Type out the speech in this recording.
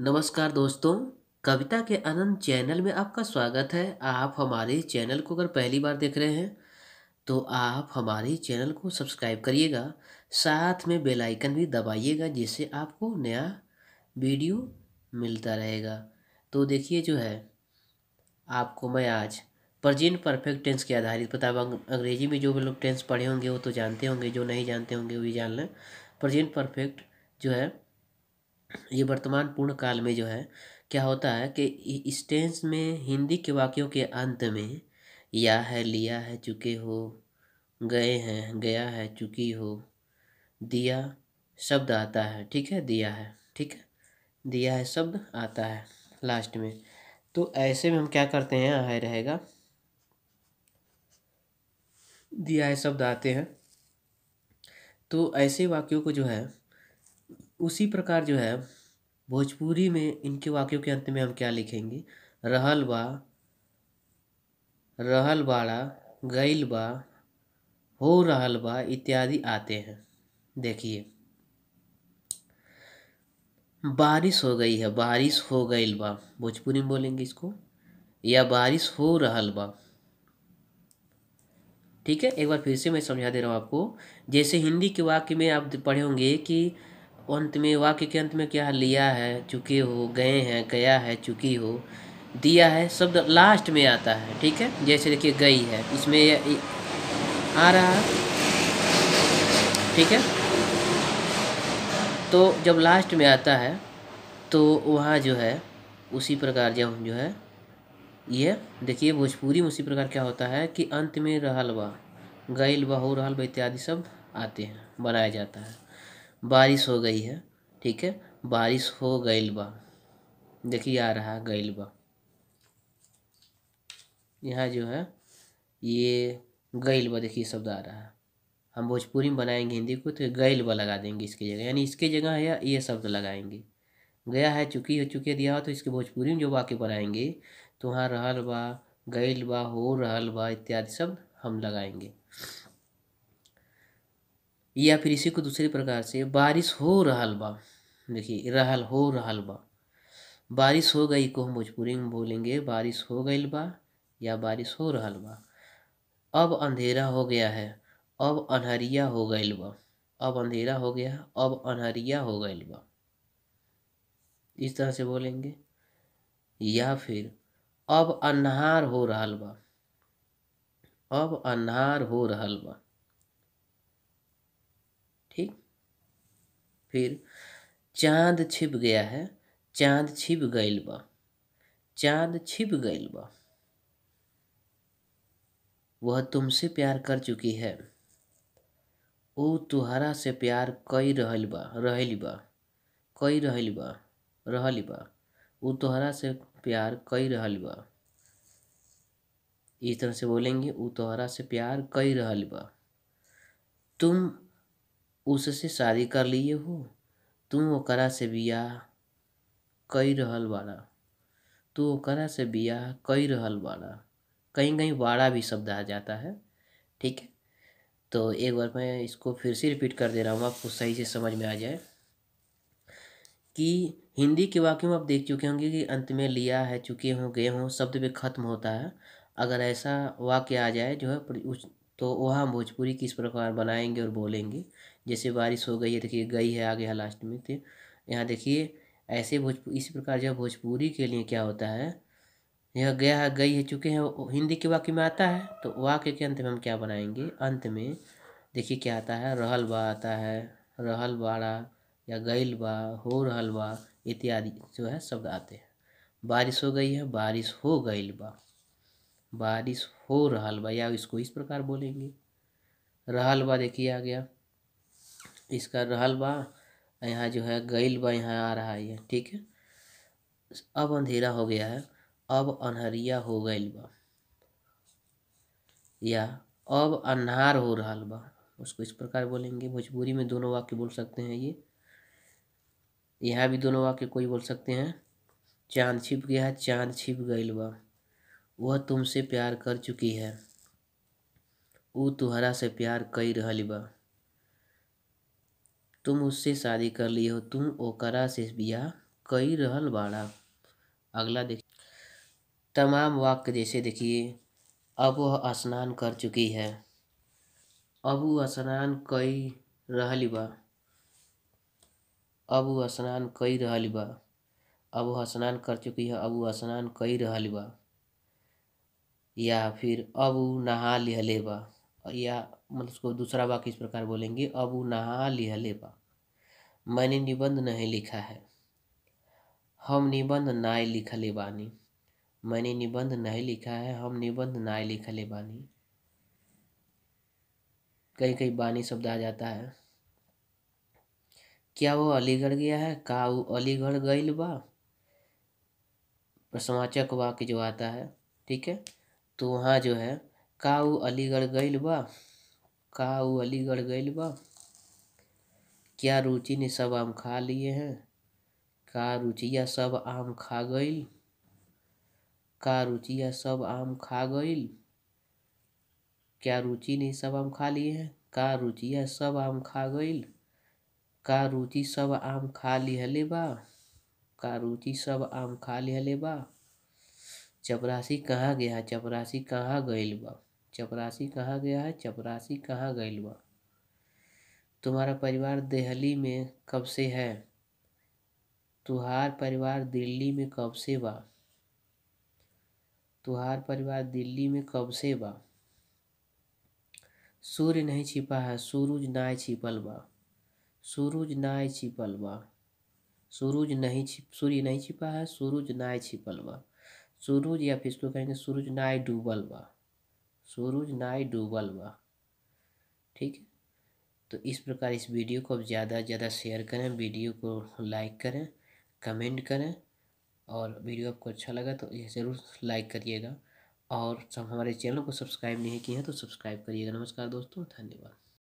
नमस्कार दोस्तों कविता के आनंद चैनल में आपका स्वागत है आप हमारे चैनल को अगर पहली बार देख रहे हैं तो आप हमारे चैनल को सब्सक्राइब करिएगा साथ में बेल आइकन भी दबाइएगा जिससे आपको नया वीडियो मिलता रहेगा तो देखिए जो है आपको मैं आज प्रजेंट परफेक्ट टेंस के आधारित पता अंग्रेजी में जो भी लोग टेंस पढ़े होंगे वो तो जानते होंगे जो नहीं जानते होंगे वो भी जान लें प्रजेंट परफेक्ट जो है ये वर्तमान पूर्ण काल में जो है क्या होता है कि इस टेंस में हिंदी के वाक्यों के अंत में या है लिया है चुके हो गए हैं गया है चुकी हो दिया शब्द आता है ठीक है दिया है ठीक है दिया है शब्द आता है लास्ट में तो ऐसे में हम क्या करते हैं है रहेगा दिया है शब्द आते हैं तो ऐसे वाक्यों को जो है उसी प्रकार जो है भोजपुरी में इनके वाक्यों के अंत में हम क्या लिखेंगे रहल बा रहल बाड़ा गैल बा हो रहल बा इत्यादि आते हैं देखिए बारिश हो गई है बारिश हो गई बा भोजपुरी में बोलेंगे इसको या बारिश हो रहल बा ठीक है एक बार फिर से मैं समझा दे रहा हूँ आपको जैसे हिंदी के वाक्य में आप पढ़े होंगे कि अंत में वाक्य के अंत में क्या लिया है चुके हो गए हैं गया है चुकी हो दिया है शब्द लास्ट में आता है ठीक है जैसे देखिए गई है इसमें आ रहा है ठीक है तो जब लास्ट में आता है तो वहाँ जो है उसी प्रकार जब जो है ये देखिए भोजपुरी में उसी प्रकार क्या होता है कि अंत में रहल बा गैल वाह रहल इत्यादि शब्द आते हैं बनाया जाता है बारिश हो गई है ठीक है बारिश हो गई बा देखिए आ रहा गैल बा यहाँ जो है ये गैल बा देखिए शब्द आ रहा है हम भोजपुरी में बनाएंगे हिंदी को तो गैल बा लगा देंगे इसकी जगह यानी इसके जगह है ये शब्द लगाएंगे गया है चुकी हो चुके दिया हो तो इसके भोजपुरी में जो वाक्य बनाएंगे तो वहाँ रहल बा गैल बा हो रहल बा इत्यादि शब्द हम लगाएंगे या फिर इसी को दूसरे प्रकार से बारिश हो रहा बा देखिए रहल हो रहा बा बारिश हो गई को हम भोजपुरी में बोलेंगे बारिश हो गई बा या बारिश हो रहा बा अब अंधेरा हो गया है अब अनहरिया हो गई बा अब अंधेरा हो गया अब अनहरिया हो गई बा इस तरह से बोलेंगे या फिर अब अन्हार हो रहा बा अब अन्हार हो रहा बा ठीक फिर चांद छिप गया है चांद छिप गईल बा चांद छिप गईल बा वह तुमसे प्यार कर चुकी है वो तुहरा से प्यार कई रहल बा रहल बा कई रहल बा रहल बा वो तोहरा से प्यार कई रहल बा इस तरह से बोलेंगे वो तोहरा से प्यार कई रहल बा तुम उससे शादी कर लिए हो तू ओकरा से बियाह कई रहल बाड़ा तू ओकरा से बियाह कई रहल बाड़ा कहीं कहीं बाड़ा भी शब्द आ जाता है ठीक है तो एक बार मैं इसको फिर से रिपीट कर दे रहा हूँ आपको सही से समझ में आ जाए कि हिंदी के वाक्य में आप देख चुके होंगे कि अंत में लिया है चुके हों गए हों शब्द पे ख़त्म होता है अगर ऐसा वाक्य आ जाए जो है तो वह भोजपुरी किस प्रकार बनाएंगे और बोलेंगे जैसे बारिश हो गई है देखिए गई है आगे है लास्ट में तो यहाँ देखिए ऐसे भोजपुरी इसी प्रकार जो भोजपुरी के लिए क्या होता है यह गया है गई है चूँकि हिंदी के वाक्य में आता है तो वाक्य के अंत में हम क्या बनाएंगे अंत में देखिए क्या आता है रहल बा आता है रहल बाड़ा या गैल बा हो रहल बा इत्यादि जो है शब्द आते हैं बारिश हो गई है बारिश हो गैल बा बारिश हो रहल बा या इसको इस प्रकार बोलेंगे रहल बा देखिए आ गया इसका रहल बा यहाँ जो है गैल बा यहाँ आ रहा है ये ठीक है अब अंधेरा हो गया है अब अनहरिया हो गैल बा या अब अन्हार हो रहा बा उसको इस प्रकार बोलेंगे भोजपुरी में दोनों वाक्य बोल सकते हैं ये यहाँ भी दोनों वाक्य कोई बोल सकते हैं चांद छिप गया चांद छिप गैल बा वह तुमसे प्यार कर चुकी है वो तुहरा से प्यार कई रहल बा तुम उससे शादी कर लियो तुम ओकरा से बिया कई रहल बाड़ा अगला देख तमाम वाक्य जैसे देखिए अब वह स्नान कर चुकी है अब वो स्नान कई रहल बा अब वो स्नान कई रहल बा अब वह स्नान कर चुकी है अब वो स्नान कई रहल बा या फिर अब वो नहा लिहले बा या मतलब उसको दूसरा वाक्य इस प्रकार बोलेंगे अब वो नहा लिहले बा मैंने निबंध नहीं लिखा है हम निबंध नाय लिखले बानी मैंने निबंध नहीं लिखा है हम निबंध नाय लिखले बानी कहीं कई बानी शब्द आ जाता है क्या वो अलीगढ़ गया है का वो अलीगढ़ गई बा प्रश्नवाचक वाक्य जो आता है ठीक है तो वहाँ जो है का वो अलीगढ़ गई बा का वो अलीगढ़ गई बा क्या रुचि ने सब आम खा लिए हैं का रुचिया सब आम खा गई का रुचिया सब आम खा गई क्या रुचि ने सब आम खा लिए हैं का रुचिया सब आम खा गई का रुचि सब आम खा लिहले बा का रुचि सब आम खा लिहले बा चपरासी कहाँ गया है चपरासी कहाँ गई बा चपरासी कहाँ गया है चपरासी कहाँ गई बा तुम्हारा परिवार दिल्ली में कब से है तुहार परिवार दिल्ली में कब से बा तुहार परिवार दिल्ली में कब से बा सूर्य नहीं छिपा है सूरज ना छिपल बा सूरज ना छिपल बा सूरज नहीं छिप सूर्य नहीं छिपा है सूरज ना छिपल बा सूरज या फिर इसको कहेंगे सूरज ना डूबल बा सूरज ना डूबल बा ठीक है तो इस प्रकार इस वीडियो को आप ज़्यादा से ज़्यादा शेयर करें वीडियो को लाइक करें कमेंट करें और वीडियो आपको अच्छा लगा तो ये ज़रूर लाइक करिएगा और सब हमारे चैनल को सब्सक्राइब नहीं किए हैं तो सब्सक्राइब करिएगा नमस्कार दोस्तों धन्यवाद